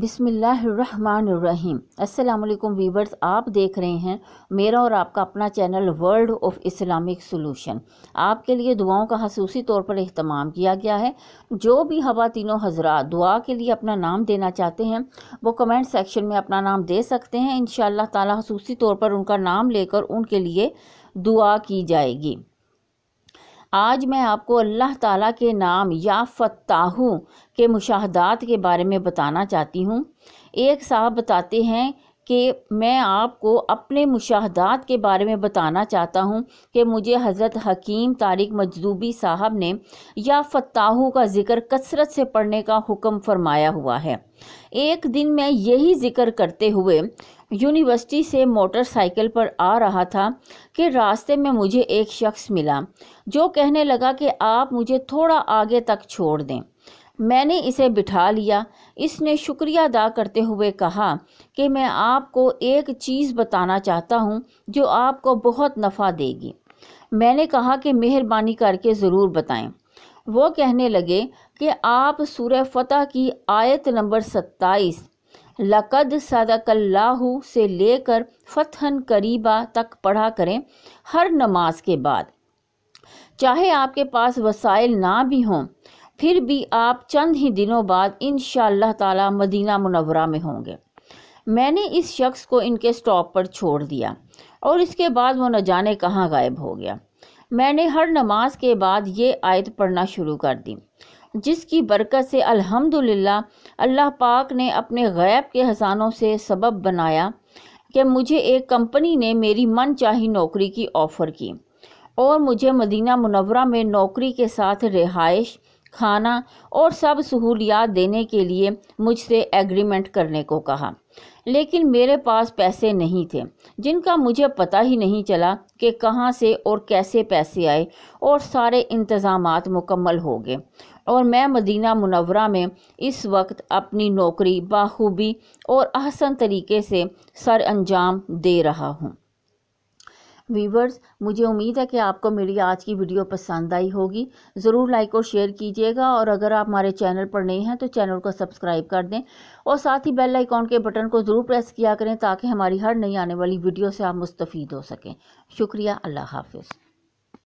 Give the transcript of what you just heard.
बिसमीम अल्लाम वीवर्स आप देख रहे हैं मेरा और आपका अपना channel world of Islamic solution आपके लिए दुआओं का खसूसी तौर पर अहतमाम किया गया है जो भी हवा तीनों हजरा दुआ के लिए अपना नाम देना चाहते हैं वो कमेंट सेक्शन में अपना नाम दे सकते हैं इन ताला खसूसी तौर पर उनका नाम लेकर उनके लिए दुआ की जाएगी आज मैं आपको अल्लाह ताला के नाम या फताहू के मुशाहदात के बारे में बताना चाहती हूँ एक साहब बताते हैं कि मैं आपको अपने मुशाहदात के बारे में बताना चाहता हूँ कि मुझे हज़रत हकीम तारिक मजदूबी साहब ने या फताहु का ज़िक्र कसरत से पढ़ने का हुक्म फरमाया हुआ है एक दिन मैं यही जिक्र करते हुए यूनिवर्सिटी से मोटरसाइकिल पर आ रहा था कि रास्ते में मुझे एक शख्स मिला जो कहने लगा कि आप मुझे थोड़ा आगे तक छोड़ दें मैंने इसे बिठा लिया इसने शुक्रिया अदा करते हुए कहा कि मैं आपको एक चीज़ बताना चाहता हूँ जो आपको बहुत नफ़ा देगी मैंने कहा कि मेहरबानी करके ज़रूर बताएं वो कहने लगे कि आप सूर्य फ़तह की आयत नंबर सत्ताईस लकद सदकल्लाहु से लेकर फतहन करीबा तक पढ़ा करें हर नमाज के बाद चाहे आपके पास वसाइल ना भी हों फिर भी आप चंद ही दिनों बाद इन ताला मदीना मुनवरा में होंगे मैंने इस शख्स को इनके स्टॉप पर छोड़ दिया और इसके बाद वो न जाने कहाँ गायब हो गया मैंने हर नमाज के बाद ये आयत पढ़ना शुरू कर दी जिसकी बरकत से अल्हम्दुलिल्लाह अल्लाह पाक ने अपने गैब के हसानों से सबब बनाया कि मुझे एक कंपनी ने मेरी मन चाही नौकरी की ऑफ़र की और मुझे मदीना मुनवरा में नौकरी के साथ रिहाइश खाना और सब सहूलियात देने के लिए मुझसे एग्रीमेंट करने को कहा लेकिन मेरे पास पैसे नहीं थे जिनका मुझे पता ही नहीं चला कि कहाँ से और कैसे पैसे आए और सारे इंतज़ाम मुकम्मल हो गए और मैं मदीना मुनवरा में इस वक्त अपनी नौकरी बाखूबी और आसन तरीके से सर अंजाम दे रहा हूँ वीवर्स मुझे उम्मीद है कि आपको मेरी आज की वीडियो पसंद आई होगी ज़रूर लाइक और शेयर कीजिएगा और अगर आप हमारे चैनल पर नए हैं तो चैनल को सब्सक्राइब कर दें और साथ ही बेल आइकॉन के बटन को ज़रूर प्रेस किया करें ताकि हमारी हर नई आने वाली वीडियो से आप मुस्तफ हो सकें शुक्रिया अल्लाह हाफिज़